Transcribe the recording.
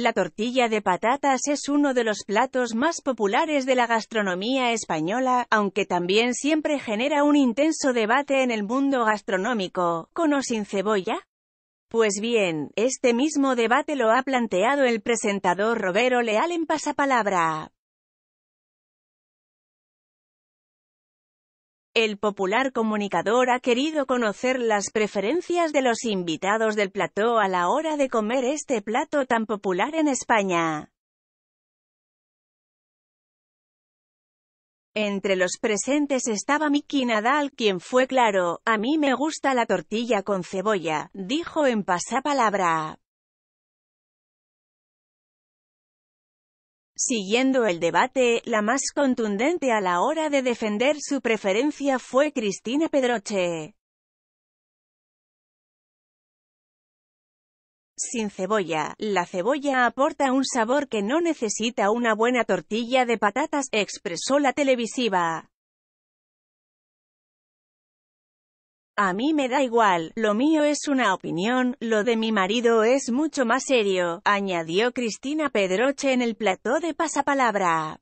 La tortilla de patatas es uno de los platos más populares de la gastronomía española, aunque también siempre genera un intenso debate en el mundo gastronómico, con o sin cebolla. Pues bien, este mismo debate lo ha planteado el presentador Robero Leal en Pasapalabra. El popular comunicador ha querido conocer las preferencias de los invitados del plató a la hora de comer este plato tan popular en España. Entre los presentes estaba Miki Nadal, quien fue claro, a mí me gusta la tortilla con cebolla, dijo en pasapalabra. Siguiendo el debate, la más contundente a la hora de defender su preferencia fue Cristina Pedroche. sin cebolla. La cebolla aporta un sabor que no necesita una buena tortilla de patatas, expresó la televisiva. A mí me da igual, lo mío es una opinión, lo de mi marido es mucho más serio, añadió Cristina Pedroche en el plató de pasapalabra.